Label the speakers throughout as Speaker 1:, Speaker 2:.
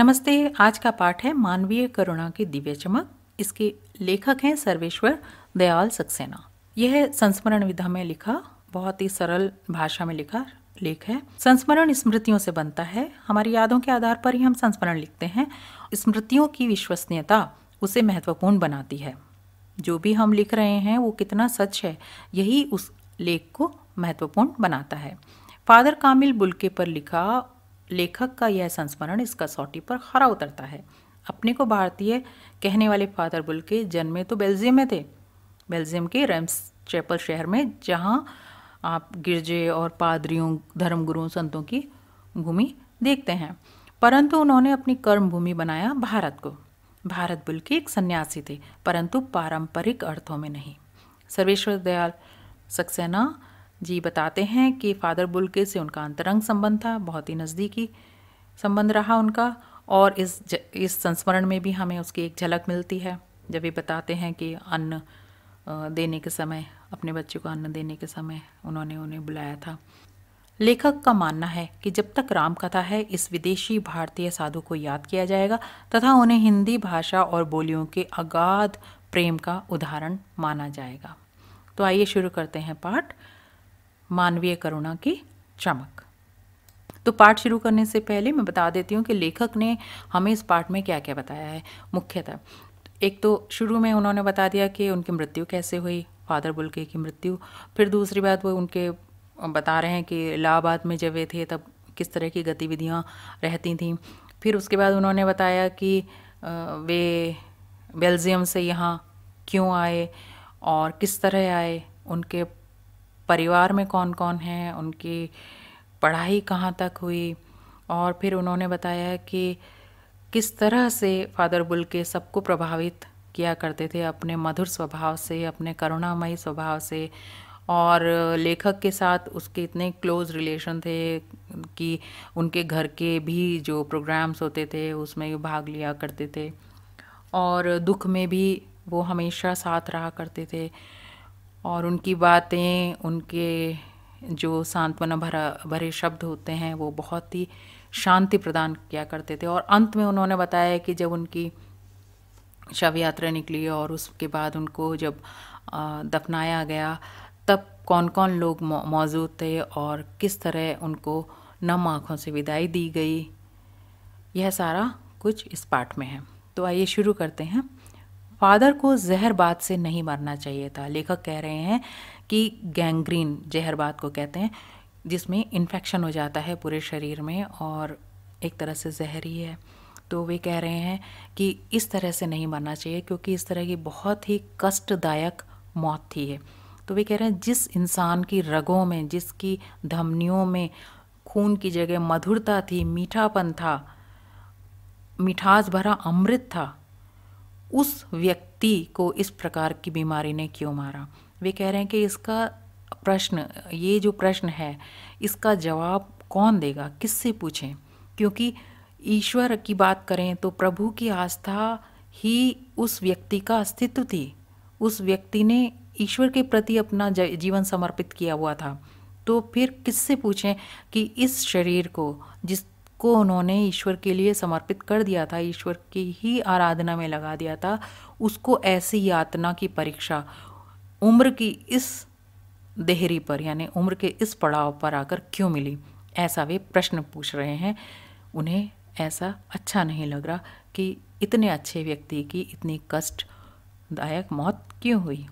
Speaker 1: नमस्ते आज का पाठ है मानवीय करुणा की दिव्य चमक इसके लेखक हैं सर्वेश्वर दयाल सक्सेना यह संस्मरण विधा में लिखा बहुत ही सरल भाषा में लिखा लेख है संस्मरण स्मृतियों से बनता है हमारी यादों के आधार पर ही हम संस्मरण लिखते हैं स्मृतियों की विश्वसनीयता उसे महत्वपूर्ण बनाती है जो भी हम लिख रहे हैं वो कितना सच है यही उस लेख को महत्वपूर्ण बनाता है फादर कामिल बुलके पर लिखा लेखक का यह संस्मरण इस कसौटी पर खरा उतरता है अपने को भारतीय कहने वाले फादर बुल के जन्मे तो बेल्जियम में थे बेल्जियम के रेम्स चैपल शहर में जहाँ आप गिरजे और पादरियों धर्मगुरुओं संतों की भूमि देखते हैं परंतु उन्होंने अपनी कर्म भूमि बनाया भारत को भारत बुल के एक सन्यासी थे परंतु पारंपरिक अर्थों में नहीं सर्वेश्वर दयाल सक्सेना जी बताते हैं कि फादर बुल्के से उनका अंतरंग संबंध था बहुत ही नज़दीकी संबंध रहा उनका और इस ज, इस संस्मरण में भी हमें उसकी एक झलक मिलती है जब ये बताते हैं कि अन्न देने के समय अपने बच्चे को अन्न देने के समय उन्होंने उन्हें बुलाया था लेखक का मानना है कि जब तक राम कथा है इस विदेशी भारतीय साधु को याद किया जाएगा तथा उन्हें हिंदी भाषा और बोलियों के अगाध प्रेम का उदाहरण माना जाएगा तो आइए शुरू करते हैं पाठ मानवीय करुणा की चमक तो पाठ शुरू करने से पहले मैं बता देती हूँ कि लेखक ने हमें इस पाठ में क्या क्या बताया है मुख्यतः एक तो शुरू में उन्होंने बता दिया कि उनकी मृत्यु कैसे हुई फादर बुलके की मृत्यु फिर दूसरी बात वो उनके बता रहे हैं कि इलाहाबाद में जब वे थे तब किस तरह की गतिविधियाँ रहती थीं फिर उसके बाद उन्होंने बताया कि वे बेल्जियम से यहाँ क्यों आए और किस तरह आए उनके परिवार में कौन कौन है उनकी पढ़ाई कहाँ तक हुई और फिर उन्होंने बताया कि किस तरह से फादर बुल के सबको प्रभावित किया करते थे अपने मधुर स्वभाव से अपने करुणामयी स्वभाव से और लेखक के साथ उसके इतने क्लोज रिलेशन थे कि उनके घर के भी जो प्रोग्राम्स होते थे उसमें भाग लिया करते थे और दुख में भी वो हमेशा साथ रहा करते थे और उनकी बातें उनके जो सांत्वना भरा भरे शब्द होते हैं वो बहुत ही शांति प्रदान किया करते थे और अंत में उन्होंने बताया कि जब उनकी शव यात्रा निकली और उसके बाद उनको जब दफनाया गया तब कौन कौन लोग मौजूद थे और किस तरह उनको नम आँखों से विदाई दी गई यह सारा कुछ इस पाठ में है तो आइए शुरू करते हैं फादर को जहरबाद से नहीं मरना चाहिए था लेखक कह रहे हैं कि गैंग्रीन जहरबाद को कहते हैं जिसमें इन्फेक्शन हो जाता है पूरे शरीर में और एक तरह से जहर ही है तो वे कह रहे हैं कि इस तरह से नहीं मरना चाहिए क्योंकि इस तरह की बहुत ही कष्टदायक मौत थी है तो वे कह रहे हैं जिस इंसान की रगों में जिसकी धमनियों में खून की जगह मधुरता थी मीठापन था मिठास भरा अमृत था उस व्यक्ति को इस प्रकार की बीमारी ने क्यों मारा वे कह रहे हैं कि इसका प्रश्न ये जो प्रश्न है इसका जवाब कौन देगा किससे पूछें क्योंकि ईश्वर की बात करें तो प्रभु की आस्था ही उस व्यक्ति का अस्तित्व थी उस व्यक्ति ने ईश्वर के प्रति अपना जीवन समर्पित किया हुआ था तो फिर किससे पूछें कि इस शरीर को जिस को उन्होंने ईश्वर के लिए समर्पित कर दिया था ईश्वर की ही आराधना में लगा दिया था उसको ऐसी यातना की परीक्षा उम्र की इस देहरी पर यानी उम्र के इस पड़ाव पर आकर क्यों मिली ऐसा वे प्रश्न पूछ रहे हैं उन्हें ऐसा अच्छा नहीं लग रहा कि इतने अच्छे व्यक्ति की इतनी कष्टदायक मौत क्यों हुई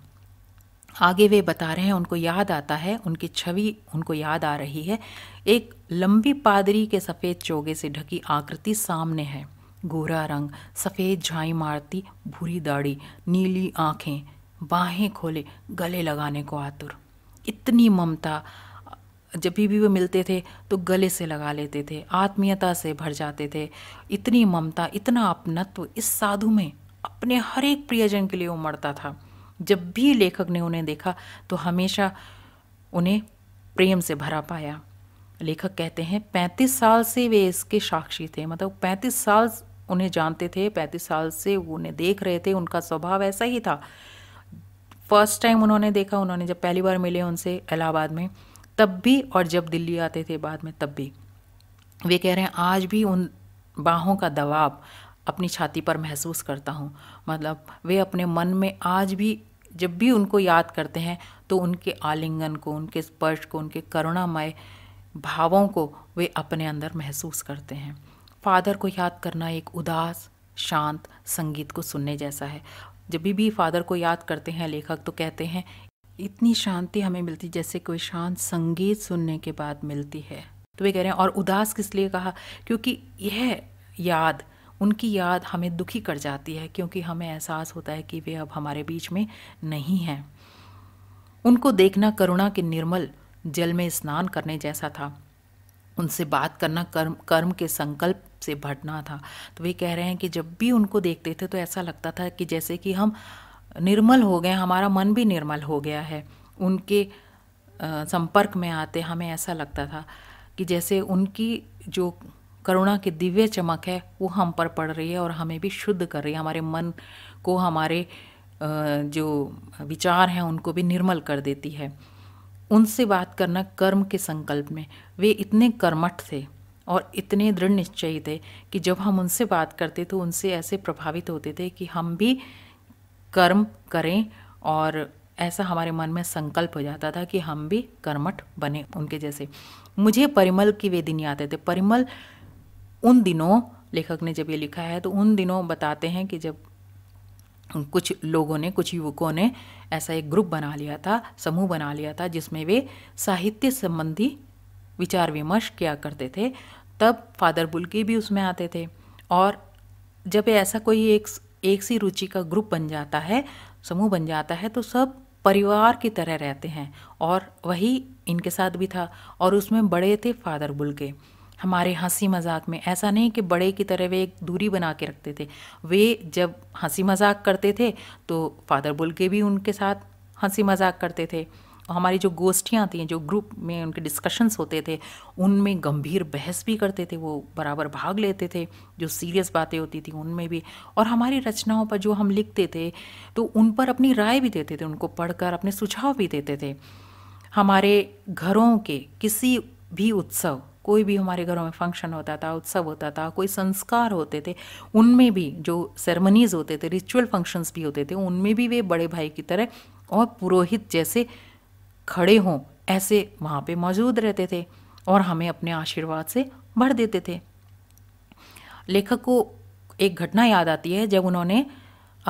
Speaker 1: आगे वे बता रहे हैं उनको याद आता है उनकी छवि उनको याद आ रही है एक लंबी पादरी के सफ़ेद चोगे से ढकी आकृति सामने है गोरा रंग सफ़ेद झाई मारती भूरी दाढ़ी नीली आँखें बाहें खोले गले लगाने को आतुर इतनी ममता जब भी वो मिलते थे तो गले से लगा लेते थे आत्मीयता से भर जाते थे इतनी ममता इतना अपनत्व इस साधु में अपने हर एक प्रियजन के लिए उमड़ता था जब भी लेखक ने उन्हें देखा तो हमेशा उन्हें प्रेम से भरा पाया लेखक कहते हैं पैंतीस साल से वे इसके साक्षी थे मतलब पैंतीस साल उन्हें जानते थे पैंतीस साल से उन्हें देख रहे थे उनका स्वभाव ऐसा ही था फर्स्ट टाइम उन्होंने देखा उन्होंने जब पहली बार मिले उनसे इलाहाबाद में तब भी और जब दिल्ली आते थे बाद में तब भी वे कह रहे हैं आज भी उन बाहों का दबाव अपनी छाती पर महसूस करता हूँ मतलब वे अपने मन में आज भी जब भी उनको याद करते हैं तो उनके आलिंगन को उनके स्पर्श को उनके करुणामय भावों को वे अपने अंदर महसूस करते हैं फादर को याद करना एक उदास शांत संगीत को सुनने जैसा है जब भी भी फादर को याद करते हैं लेखक तो कहते हैं इतनी शांति हमें मिलती जैसे कोई शांत संगीत सुनने के बाद मिलती है तो वे कह रहे हैं और उदास किस लिए कहा क्योंकि यह याद उनकी याद हमें दुखी कर जाती है क्योंकि हमें एहसास होता है कि वे अब हमारे बीच में नहीं हैं उनको देखना करुणा के निर्मल जल में स्नान करने जैसा था उनसे बात करना कर्म कर्म के संकल्प से भटना था तो वे कह रहे हैं कि जब भी उनको देखते थे तो ऐसा लगता था कि जैसे कि हम निर्मल हो गए हमारा मन भी निर्मल हो गया है उनके संपर्क में आते हमें ऐसा लगता था कि जैसे उनकी जो करुणा की दिव्य चमक है वो हम पर पड़ रही है और हमें भी शुद्ध कर रही है हमारे मन को हमारे जो विचार हैं उनको भी निर्मल कर देती है उनसे बात करना कर्म के संकल्प में वे इतने कर्मठ थे और इतने दृढ़ निश्चयी थे कि जब हम उनसे बात करते तो उनसे ऐसे प्रभावित होते थे कि हम भी कर्म करें और ऐसा हमारे मन में संकल्प हो जाता था कि हम भी कर्मठ बने उनके जैसे मुझे परिमल की वे दिन याद आते थे परिमल उन दिनों लेखक ने जब ये लिखा है तो उन दिनों बताते हैं कि जब कुछ लोगों ने कुछ युवकों ने ऐसा एक ग्रुप बना लिया था समूह बना लिया था जिसमें वे साहित्य संबंधी विचार विमर्श किया करते थे तब फादर बुल्की भी उसमें आते थे और जब ऐसा कोई एक एक सी रुचि का ग्रुप बन जाता है समूह बन जाता है तो सब परिवार की तरह रहते हैं और वही इनके साथ भी था और उसमें बड़े थे फादर बुल्के हमारे हंसी मजाक में ऐसा नहीं कि बड़े की तरह वे एक दूरी बना के रखते थे वे जब हंसी मजाक करते थे तो फादर बुल के भी उनके साथ हंसी मजाक करते थे और हमारी जो गोष्ठियाँ थी जो ग्रुप में उनके डिस्कशंस होते थे उनमें गंभीर बहस भी करते थे वो बराबर भाग लेते थे जो सीरियस बातें होती थी उनमें भी और हमारी रचनाओं पर जो हम लिखते थे तो उन पर अपनी राय भी देते थे उनको पढ़कर अपने सुझाव भी देते थे हमारे घरों के किसी भी उत्सव कोई भी हमारे घरों में फंक्शन होता था उत्सव होता था कोई संस्कार होते थे उनमें भी जो सेरेमनीज होते थे रिचुअल फंक्शंस भी होते थे उनमें भी वे बड़े भाई की तरह और पुरोहित जैसे खड़े हों ऐसे वहाँ पे मौजूद रहते थे और हमें अपने आशीर्वाद से भर देते थे लेखक को एक घटना याद आती है जब उन्होंने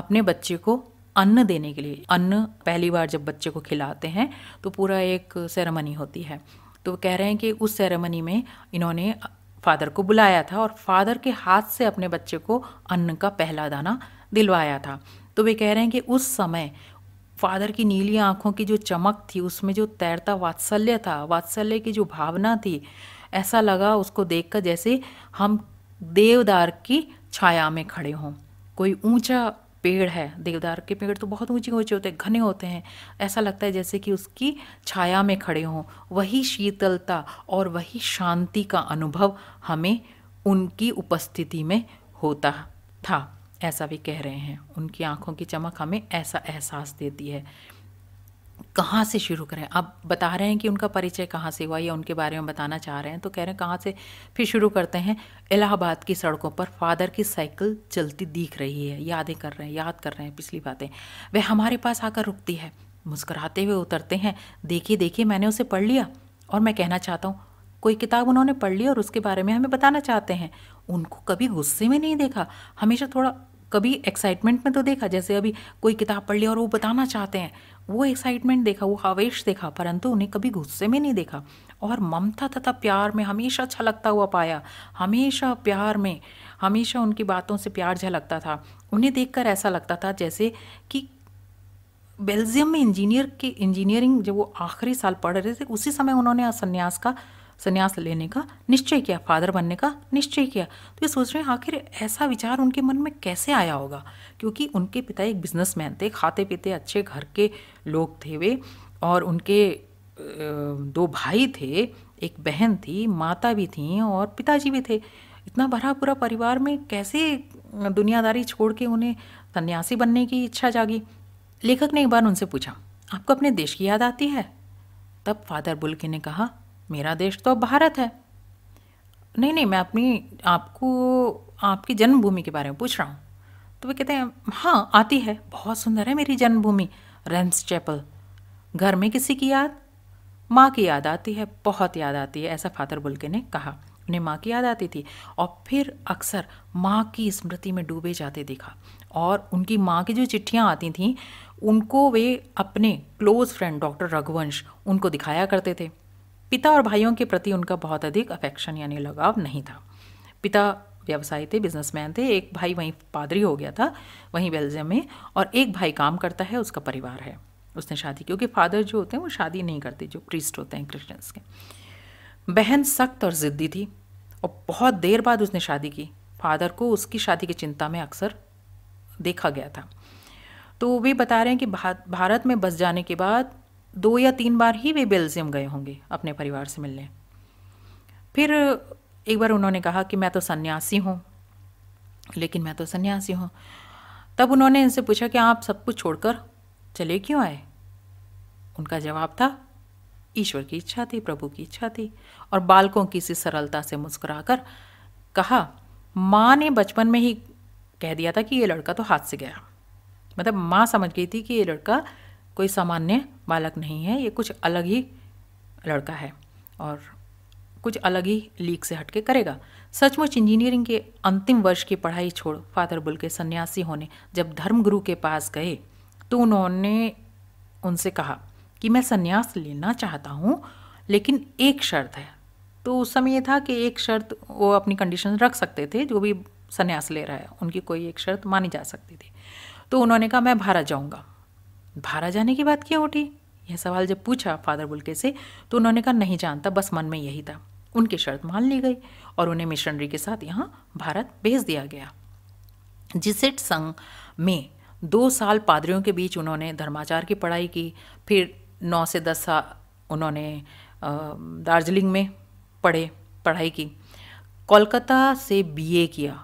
Speaker 1: अपने बच्चे को अन्न देने के लिए अन्न पहली बार जब बच्चे को खिलाते हैं तो पूरा एक सेरेमनी होती है तो कह रहे हैं कि उस सेरेमनी में इन्होंने फादर को बुलाया था और फादर के हाथ से अपने बच्चे को अन्न का पहला दाना दिलवाया था तो वे कह रहे हैं कि उस समय फादर की नीली आंखों की जो चमक थी उसमें जो तैरता वात्सल्य था वात्सल्य की जो भावना थी ऐसा लगा उसको देखकर जैसे हम देवदार की छाया में खड़े हों कोई ऊंचा पेड़ है देवदार के पेड़ तो बहुत ऊंचे ऊंचे होते हैं घने होते हैं ऐसा लगता है जैसे कि उसकी छाया में खड़े हों वही शीतलता और वही शांति का अनुभव हमें उनकी उपस्थिति में होता था ऐसा भी कह रहे हैं उनकी आँखों की चमक हमें ऐसा एहसास देती है कहाँ से शुरू करें आप बता रहे हैं कि उनका परिचय कहाँ से हुआ या उनके बारे में बताना चाह रहे हैं तो कह रहे हैं कहाँ से फिर शुरू करते हैं इलाहाबाद की सड़कों पर फादर की साइकिल चलती दिख रही है यादें कर रहे हैं याद कर रहे हैं पिछली बातें वह हमारे पास आकर रुकती है मुस्कराते हुए उतरते हैं देखिए देखिए मैंने उसे पढ़ लिया और मैं कहना चाहता हूँ कोई किताब उन्होंने पढ़ ली और उसके बारे में हमें बताना चाहते हैं उनको कभी गुस्से में नहीं देखा हमेशा थोड़ा कभी एक्साइटमेंट में तो देखा जैसे अभी कोई किताब पढ़ ली और वो बताना चाहते हैं वो एक्साइटमेंट देखा वो आवेश देखा परंतु उन्हें कभी गुस्से में नहीं देखा और ममता तथा प्यार में हमेशा छलकता अच्छा हुआ पाया हमेशा प्यार में हमेशा उनकी बातों से प्यार झलकता था उन्हें देखकर ऐसा लगता था जैसे कि बेल्जियम में इंजीनियर के इंजीनियरिंग जब वो आखिरी साल पढ़ रहे थे उसी समय उन्होंने संन्यास का संन्यास लेने का निश्चय किया फादर बनने का निश्चय किया तो ये सोच रहे हैं आखिर ऐसा विचार उनके मन में कैसे आया होगा क्योंकि उनके पिता एक बिजनेसमैन थे खाते पीते अच्छे घर के लोग थे वे और उनके दो भाई थे एक बहन थी माता भी थी और पिताजी भी थे इतना भरा पूरा परिवार में कैसे दुनियादारी छोड़ के उन्हें सन्यासी बनने की इच्छा जागी लेखक ने एक बार उनसे पूछा आपको अपने देश की याद आती है तब फादर बुल्के ने कहा मेरा देश तो भारत है नहीं नहीं मैं अपनी आपको आपकी जन्मभूमि के बारे में पूछ रहा हूँ तो वे कहते हैं हाँ आती है बहुत सुंदर है मेरी जन्मभूमि रेम्स चैपल घर में किसी की याद माँ की याद आती है बहुत याद आती है ऐसा फादर बुलके ने कहा उन्हें माँ की याद आती थी और फिर अक्सर माँ की स्मृति में डूबे जाते देखा और उनकी माँ की जो चिट्ठियाँ आती थीं उनको वे अपने क्लोज़ फ्रेंड डॉक्टर रघुवंश उनको दिखाया करते थे पिता और भाइयों के प्रति उनका बहुत अधिक अफेक्शन यानी लगाव नहीं था पिता व्यवसायी थे बिजनेसमैन थे एक भाई वहीं पादरी हो गया था वहीं बेल्जियम में और एक भाई काम करता है उसका परिवार है उसने शादी क्योंकि फादर जो होते हैं वो शादी नहीं करते जो क्रिस्ट होते हैं क्रिश्चियंस के बहन सख्त और ज़िद्दी थी और बहुत देर बाद उसने शादी की फादर को उसकी शादी की चिंता में अक्सर देखा गया था तो वे बता रहे हैं कि भारत में बस जाने के बाद दो या तीन बार ही वे बेल्जियम गए होंगे अपने परिवार से मिलने फिर एक बार उन्होंने कहा कि मैं तो सन्यासी हूँ लेकिन मैं तो सन्यासी हूँ तब उन्होंने इनसे पूछा कि आप सब कुछ छोड़कर चले क्यों आए उनका जवाब था ईश्वर की इच्छा थी प्रभु की इच्छा थी और बालकों की सी सरलता से मुस्कुराकर कहा माँ ने बचपन में ही कह दिया था कि ये लड़का तो हाथ से गया मतलब माँ समझ गई थी कि ये लड़का कोई सामान्य बालक नहीं है ये कुछ अलग ही लड़का है और कुछ अलग ही लीक से हटके करेगा सचमुच इंजीनियरिंग के अंतिम वर्ष की पढ़ाई छोड़ फादर बुल के सन्यासी होने जब धर्मगुरु के पास गए तो उन्होंने उनसे कहा कि मैं सन्यास लेना चाहता हूँ लेकिन एक शर्त है तो उस समय ये था कि एक शर्त वो अपनी कंडीशन रख सकते थे जो भी सन्यास ले रहा है उनकी कोई एक शर्त मानी जा सकती थी तो उन्होंने कहा मैं भारत जाऊँगा भारत जाने की बात क्या उठी यह सवाल जब पूछा फादर बुलके से तो उन्होंने कहा नहीं जानता बस मन में यही था उनकी शर्त मान ली गई और उन्हें मिशनरी के साथ यहाँ भारत भेज दिया गया जिसेट संघ में दो साल पादरियों के बीच उन्होंने धर्माचार की पढ़ाई की फिर नौ से दस साल उन्होंने दार्जिलिंग में पढ़े पढ़ाई की कोलकाता से बीए किया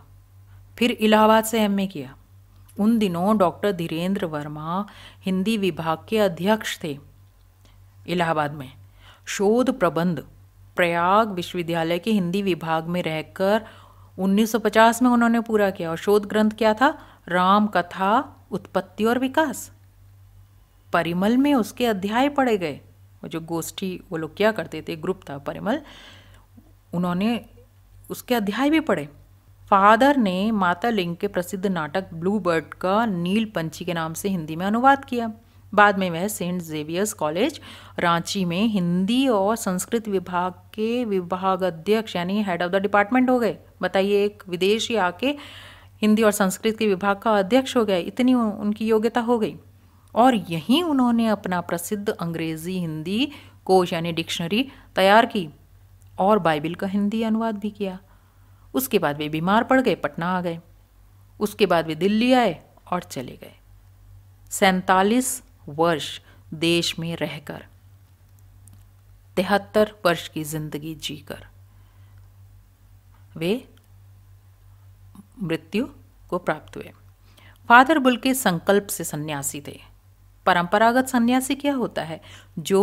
Speaker 1: फिर इलाहाबाद से एमए किया उन दिनों डॉक्टर धीरेन्द्र वर्मा हिंदी विभाग के अध्यक्ष थे इलाहाबाद में शोध प्रबंध प्रयाग विश्वविद्यालय के हिंदी विभाग में रहकर 1950 में उन्होंने पूरा किया और शोध ग्रंथ क्या था राम कथा उत्पत्ति और विकास परिमल में उसके अध्याय पढ़े गए वो जो गोष्ठी वो लोग क्या करते थे ग्रुप था परिमल उन्होंने उसके अध्याय भी पढ़े फादर ने माता लिंग के प्रसिद्ध नाटक ब्लू बर्ड का नील पंछी के नाम से हिंदी में अनुवाद किया बाद में वह सेंट जेवियर्स कॉलेज रांची में हिंदी और संस्कृत विभाग के विभागाध्यक्ष यानी हेड ऑफ द डिपार्टमेंट हो गए बताइए एक विदेशी आके हिंदी और संस्कृत के विभाग का अध्यक्ष हो गया इतनी उनकी योग्यता हो गई और यहीं उन्होंने अपना प्रसिद्ध अंग्रेजी हिंदी कोश यानी डिक्शनरी तैयार की और बाइबिल का हिंदी अनुवाद भी किया उसके बाद वे बीमार पड़ गए पटना आ गए उसके बाद वे दिल्ली आए और चले गए सैतालीस वर्ष देश में रहकर तिहत्तर वर्ष की जिंदगी जीकर वे मृत्यु को प्राप्त हुए फादर बुल के संकल्प से सन्यासी थे परंपरागत सन्यासी क्या होता है जो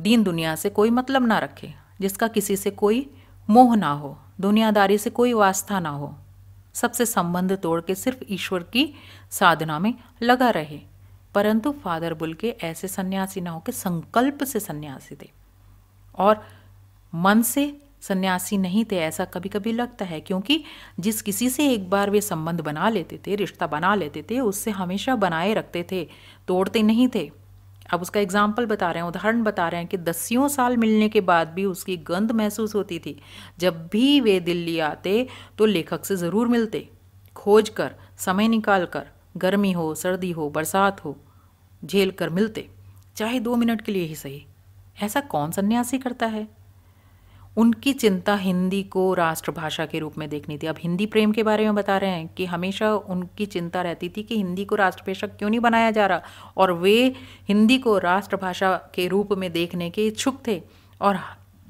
Speaker 1: दीन दुनिया से कोई मतलब ना रखे जिसका किसी से कोई मोह ना हो दुनियादारी से कोई वास्ता ना हो सबसे संबंध तोड़ के सिर्फ ईश्वर की साधना में लगा रहे परंतु फादर बुल के ऐसे सन्यासी ना हो के संकल्प से सन्यासी थे और मन से सन्यासी नहीं थे ऐसा कभी कभी लगता है क्योंकि जिस किसी से एक बार वे संबंध बना लेते थे रिश्ता बना लेते थे उससे हमेशा बनाए रखते थे तोड़ते नहीं थे अब उसका एग्जाम्पल बता रहे हैं उदाहरण बता रहे हैं कि दसियों साल मिलने के बाद भी उसकी गंध महसूस होती थी जब भी वे दिल्ली आते तो लेखक से ज़रूर मिलते खोज कर समय निकाल कर गर्मी हो सर्दी हो बरसात हो झेल कर मिलते चाहे दो मिनट के लिए ही सही ऐसा कौन सन्यासी करता है उनकी चिंता हिंदी को राष्ट्रभाषा के रूप में देखनी थी अब हिंदी प्रेम के बारे में बता रहे हैं कि हमेशा उनकी चिंता रहती थी कि हिंदी को राष्ट्रभाषा क्यों नहीं बनाया जा रहा और वे हिंदी को राष्ट्रभाषा के रूप में देखने के इच्छुक थे और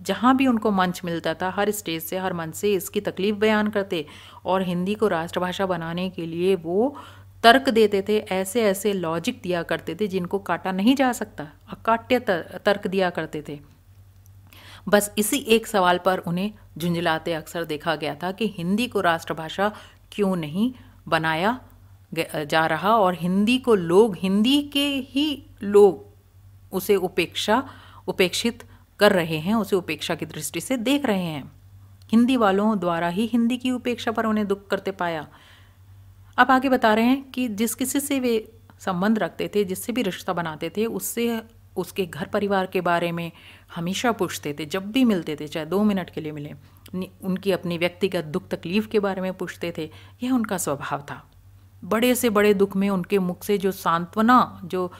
Speaker 1: जहाँ भी उनको मंच मिलता था हर स्टेज से हर मंच से इसकी तकलीफ बयान करते और हिंदी को राष्ट्रभाषा बनाने के लिए वो तर्क देते थे ऐसे ऐसे लॉजिक दिया करते थे जिनको काटा नहीं जा सकता अकाट्य तर्क दिया करते थे बस इसी एक सवाल पर उन्हें झुंझलाते अक्सर देखा गया था कि हिंदी को राष्ट्रभाषा क्यों नहीं बनाया जा रहा और हिंदी को लोग हिंदी के ही लोग उसे उपेक्षा उपेक्षित कर रहे हैं उसे उपेक्षा की दृष्टि से देख रहे हैं हिंदी वालों द्वारा ही हिंदी की उपेक्षा पर उन्हें दुख करते पाया अब आगे बता रहे हैं कि जिस किसी से वे संबंध रखते थे जिससे भी रिश्ता बनाते थे उससे उसके घर परिवार के बारे में हमेशा पूछते थे जब भी मिलते थे चाहे दो मिनट के लिए मिले उनकी अपनी व्यक्तिगत दुख तकलीफ़ के बारे में पूछते थे यह उनका स्वभाव था बड़े से बड़े दुख में उनके मुख से जो सांत्वना जो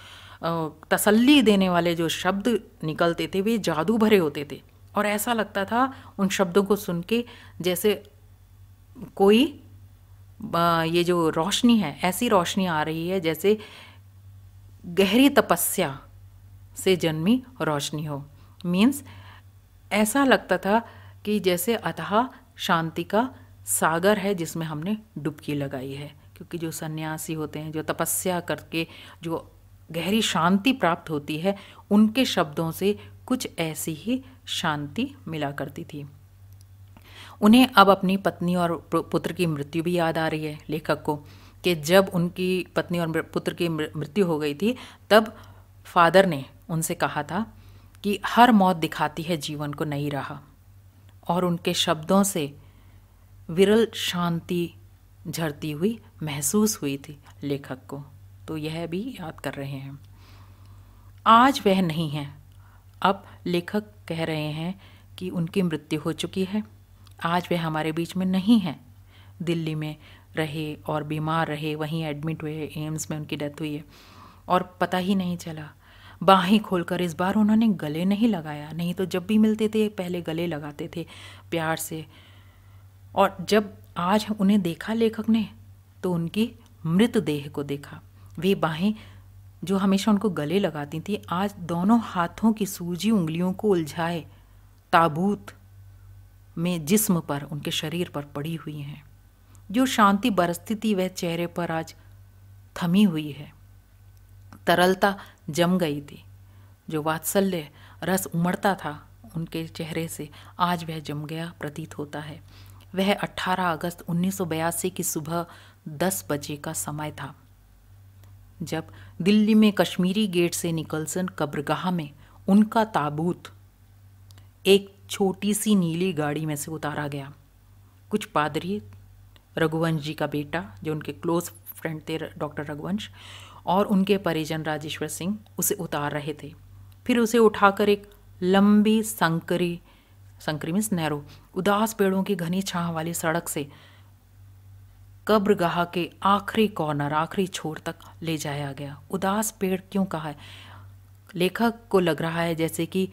Speaker 1: तसल्ली देने वाले जो शब्द निकलते थे वे जादू भरे होते थे और ऐसा लगता था उन शब्दों को सुन के जैसे कोई ये जो रोशनी है ऐसी रोशनी आ रही है जैसे गहरी तपस्या से जन्मी रोशनी हो मीन्स ऐसा लगता था कि जैसे अतः शांति का सागर है जिसमें हमने डुबकी लगाई है क्योंकि जो सन्यासी होते हैं जो तपस्या करके जो गहरी शांति प्राप्त होती है उनके शब्दों से कुछ ऐसी ही शांति मिला करती थी उन्हें अब अपनी पत्नी और पुत्र की मृत्यु भी याद आ रही है लेखक को कि जब उनकी पत्नी और पुत्र की मृत्यु हो गई थी तब फादर ने उनसे कहा था कि हर मौत दिखाती है जीवन को नई राह और उनके शब्दों से विरल शांति झरती हुई महसूस हुई थी लेखक को तो यह भी याद कर रहे हैं आज वह नहीं है अब लेखक कह रहे हैं कि उनकी मृत्यु हो चुकी है आज वह हमारे बीच में नहीं है दिल्ली में रहे और बीमार रहे वहीं एडमिट हुए एम्स में उनकी डेथ हुई है और पता ही नहीं चला बाहें खोलकर इस बार उन्होंने गले नहीं लगाया नहीं तो जब भी मिलते थे पहले गले लगाते थे प्यार से और जब आज उन्हें देखा लेखक ने तो उनकी मृत देह को देखा वे बाहें जो हमेशा उनको गले लगाती थी आज दोनों हाथों की सूजी उंगलियों को उलझाए ताबूत में जिस्म पर उनके शरीर पर पड़ी हुई हैं जो शांति बरसती थी वह चेहरे पर आज थमी हुई है तरलता जम गई थी जो वात्सल्य रस उमड़ता था उनके चेहरे से आज वह जम गया प्रतीत होता है वह 18 अगस्त 1982 की सुबह 10 बजे का समय था जब दिल्ली में कश्मीरी गेट से निकलसन कब्रगाह में उनका ताबूत एक छोटी सी नीली गाड़ी में से उतारा गया कुछ पादरी रघुवंश जी का बेटा जो उनके क्लोज फ्रेंड थे डॉक्टर रघुवंश और उनके परिजन राजेश्वर सिंह उसे उतार रहे थे फिर उसे उठाकर एक लंबी संकरी संकरी मीन्स नैरो उदास पेड़ों की घनी छाह वाली सड़क से कब्रगाह के आखिरी कॉर्नर आखिरी छोर तक ले जाया गया उदास पेड़ क्यों कहा है लेखक को लग रहा है जैसे कि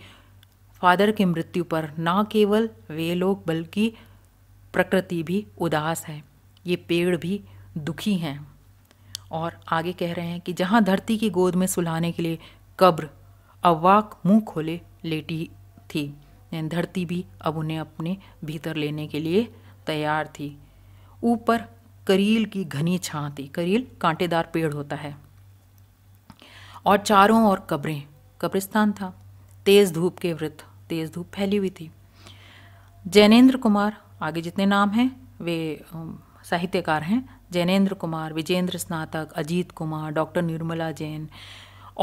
Speaker 1: फादर की मृत्यु पर ना केवल वे लोग बल्कि प्रकृति भी उदास है ये पेड़ भी दुखी हैं और आगे कह रहे हैं कि जहाँ धरती की गोद में सुलाने के लिए कब्र अवाक मुंह खोले लेटी थी धरती भी अब उन्हें अपने भीतर लेने के लिए तैयार थी ऊपर करील की घनी छा थी करील कांटेदार पेड़ होता है और चारों ओर कब्रें कब्रिस्तान था तेज़ धूप के वृत्त तेज़ धूप फैली हुई थी जैनेन्द्र कुमार आगे जितने नाम हैं वे साहित्यकार हैं जैनेन्द्र कुमार विजेंद्र स्नातक अजीत कुमार डॉक्टर निर्मला जैन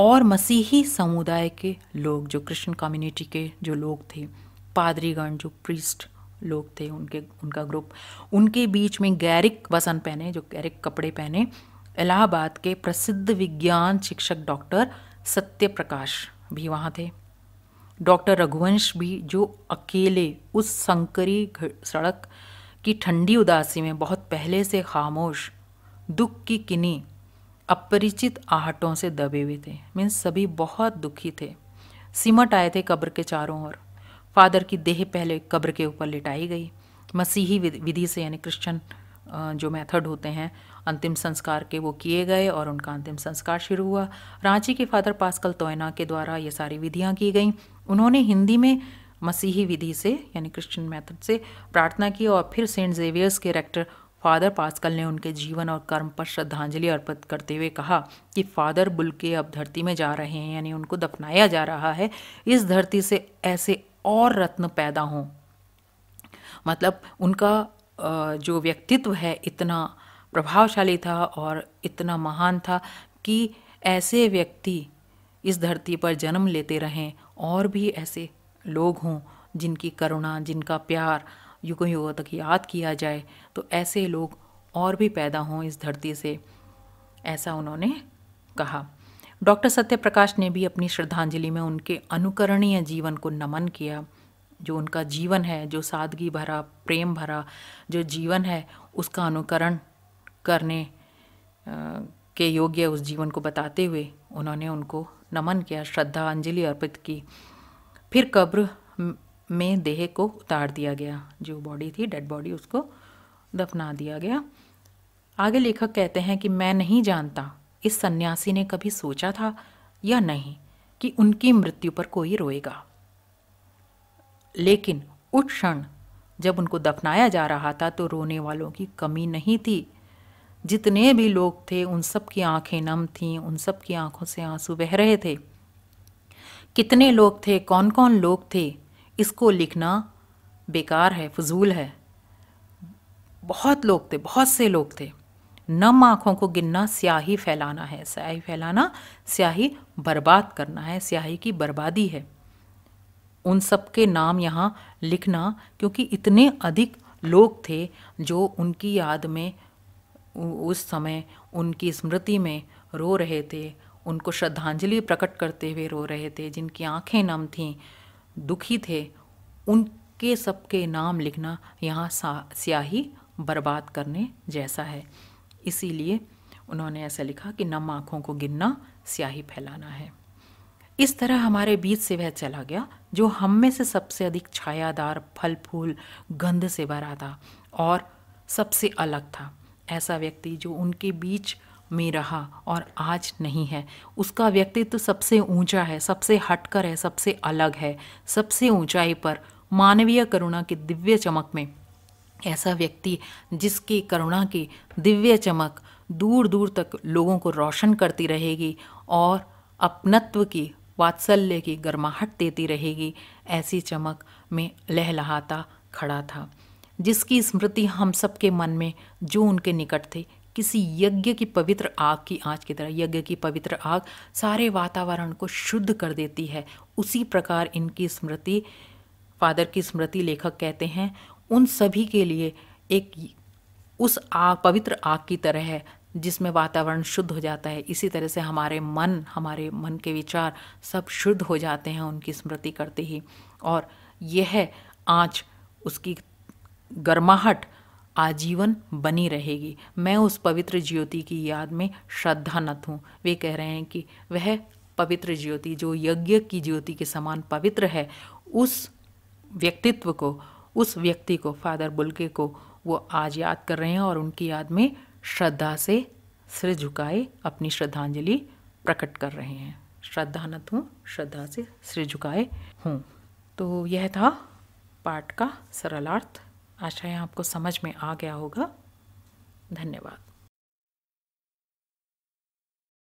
Speaker 1: और मसीही समुदाय के लोग जो क्रिश्चियन कम्युनिटी के जो लोग थे पादरीगण जो प्रीस्ट लोग थे उनके उनका ग्रुप उनके बीच में गैरिक वसन पहने जो गैरिक कपड़े पहने इलाहाबाद के प्रसिद्ध विज्ञान शिक्षक डॉक्टर सत्य प्रकाश भी वहाँ थे डॉक्टर रघुवंश भी जो अकेले उस संकरी सड़क की ठंडी उदासी में बहुत पहले से खामोश दुख की किनी अपरिचित आहटों से दबे हुए थे मीन्स सभी बहुत दुखी थे सिमट आए थे कब्र के चारों ओर फादर की देह पहले कब्र के ऊपर लिटाई गई मसीही विधि से यानी क्रिश्चियन जो मेथड होते हैं अंतिम संस्कार के वो किए गए और उनका अंतिम संस्कार शुरू हुआ रांची के फादर पास्कल तोयना के द्वारा ये सारी विधियाँ की गई उन्होंने हिंदी में मसीही विधि से यानी क्रिश्चियन मेथड से प्रार्थना की और फिर सेंट जेवियर्स के रेक्टर फादर पास्कल ने उनके जीवन और कर्म पर श्रद्धांजलि अर्पित करते हुए कहा कि फादर बुल के अब धरती में जा रहे हैं यानी उनको दफनाया जा रहा है इस धरती से ऐसे और रत्न पैदा हों मतलब उनका जो व्यक्तित्व है इतना प्रभावशाली था और इतना महान था कि ऐसे व्यक्ति इस धरती पर जन्म लेते रहें और भी ऐसे लोग हों जिनकी करुणा जिनका प्यार युगों युगों तक याद किया जाए तो ऐसे लोग और भी पैदा हों इस धरती से ऐसा उन्होंने कहा डॉक्टर सत्य प्रकाश ने भी अपनी श्रद्धांजलि में उनके अनुकरणीय जीवन को नमन किया जो उनका जीवन है जो सादगी भरा प्रेम भरा जो जीवन है उसका अनुकरण करने के योग्य उस जीवन को बताते हुए उन्होंने उनको नमन किया श्रद्धांजलि अर्पित की फिर कब्र में देह को उतार दिया गया जो बॉडी थी डेड बॉडी उसको दफना दिया गया आगे लेखक कहते हैं कि मैं नहीं जानता इस सन्यासी ने कभी सोचा था या नहीं कि उनकी मृत्यु पर कोई रोएगा लेकिन उस क्षण जब उनको दफनाया जा रहा था तो रोने वालों की कमी नहीं थी जितने भी लोग थे उन सब की आंखें नम थीं उन सब की आंखों से आंसू बह रहे थे कितने लोग थे कौन कौन लोग थे इसको लिखना बेकार है फजूल है बहुत लोग थे बहुत से लोग थे नम आँखों को गिनना स्याही फैलाना है स्याही फैलाना स्याही बर्बाद करना है स्याही की बर्बादी है उन सब के नाम यहाँ लिखना क्योंकि इतने अधिक लोग थे जो उनकी याद में उस समय उनकी स्मृति में रो रहे थे उनको श्रद्धांजलि प्रकट करते हुए रो रहे थे जिनकी आंखें नम थीं दुखी थे उनके सबके नाम लिखना यहाँ स्याही बर्बाद करने जैसा है इसीलिए उन्होंने ऐसा लिखा कि नम आँखों को गिनना स्याही फैलाना है इस तरह हमारे बीच से वह चला गया जो हम में से सबसे अधिक छायादार फल फूल गंध से भरा था और सबसे अलग था ऐसा व्यक्ति जो उनके बीच में रहा और आज नहीं है उसका व्यक्तित्व तो सबसे ऊंचा है सबसे हटकर है सबसे अलग है सबसे ऊंचाई पर मानवीय करुणा की दिव्य चमक में ऐसा व्यक्ति जिसकी करुणा की दिव्य चमक दूर दूर तक लोगों को रोशन करती रहेगी और अपनत्व की वात्सल्य की गर्माहट देती रहेगी ऐसी चमक में लहलहाता खड़ा था जिसकी स्मृति हम सबके मन में जो उनके निकट थे किसी यज्ञ की पवित्र आग की आँच की तरह यज्ञ की पवित्र आग सारे वातावरण को शुद्ध कर देती है उसी प्रकार इनकी स्मृति फादर की स्मृति लेखक कहते हैं उन सभी के लिए एक उस आग पवित्र आग की तरह है जिसमें वातावरण शुद्ध हो जाता है इसी तरह से हमारे मन हमारे मन के विचार सब शुद्ध हो जाते हैं उनकी स्मृति करते ही और यह आँच उसकी गर्माहट आजीवन बनी रहेगी मैं उस पवित्र ज्योति की याद में श्रद्धा नत हूँ वे कह रहे हैं कि वह पवित्र ज्योति जो यज्ञ की ज्योति के समान पवित्र है उस व्यक्तित्व को उस व्यक्ति को फादर बुलके को वो आज याद कर रहे हैं और उनकी याद में श्रद्धा से सिर झुकाए अपनी श्रद्धांजलि प्रकट कर रहे हैं श्रद्धानत हूँ श्रद्धा से सिर झुकाए हूँ तो यह था पाठ का सरलार्थ आशा है आपको समझ में आ गया होगा धन्यवाद